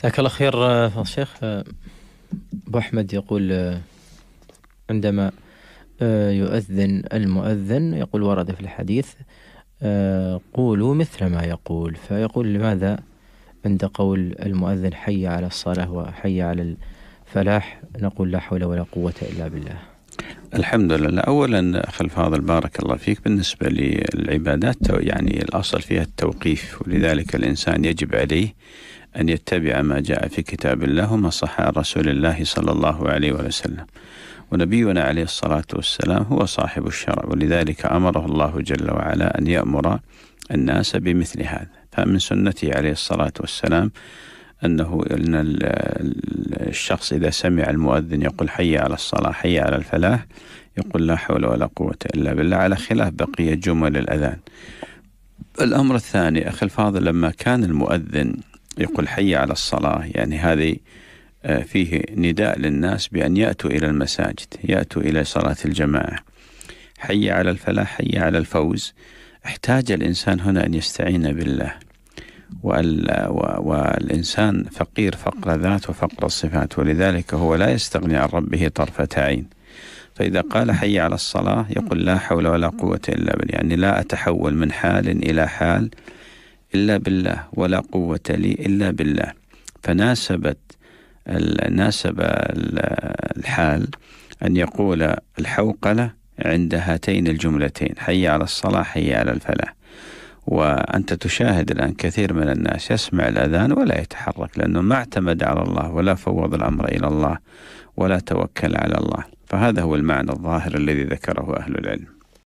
جزاك الله خير الشيخ آه، آه، أبو أحمد يقول آه، عندما يؤذن المؤذن يقول ورد في الحديث قولوا مثل ما يقول فيقول لماذا عند قول المؤذن حي على الصلاة وحي على الفلاح نقول لا حول ولا قوة إلا بالله الحمد لله اولا خلف هذا بارك الله فيك بالنسبه للعبادات يعني الاصل فيها التوقيف ولذلك الانسان يجب عليه ان يتبع ما جاء في كتاب الله وما صح عن رسول الله صلى الله عليه وسلم ونبينا عليه الصلاه والسلام هو صاحب الشرع ولذلك امره الله جل وعلا ان يامر الناس بمثل هذا فمن سنته عليه الصلاه والسلام أنه أن الشخص إذا سمع المؤذن يقول حي على الصلاة حي على الفلاح يقول لا حول ولا قوة إلا بالله على خلاف بقية جمل الأذان الأمر الثاني أخي الفاضل لما كان المؤذن يقول حي على الصلاة يعني هذه آه، فيه نداء للناس بأن يأتوا إلى المساجد يأتوا إلى صلاة الجماعة حي على الفلاح حي على الفوز احتاج الإنسان هنا أن يستعين بالله والإنسان فقير فقر ذات وفقر الصفات ولذلك هو لا يستغني عن ربه طرفة عين فإذا قال حي على الصلاة يقول لا حول ولا قوة إلا بالله يعني لا أتحول من حال إلى حال إلا بالله ولا قوة لي إلا بالله فناسبت ناسب الحال أن يقول الحوقلة عند هاتين الجملتين حي على الصلاة حي على الفلاح وأنت تشاهد الآن كثير من الناس يسمع الأذان ولا يتحرك لأنه ما اعتمد على الله ولا فوض الأمر إلى الله ولا توكل على الله فهذا هو المعنى الظاهر الذي ذكره أهل العلم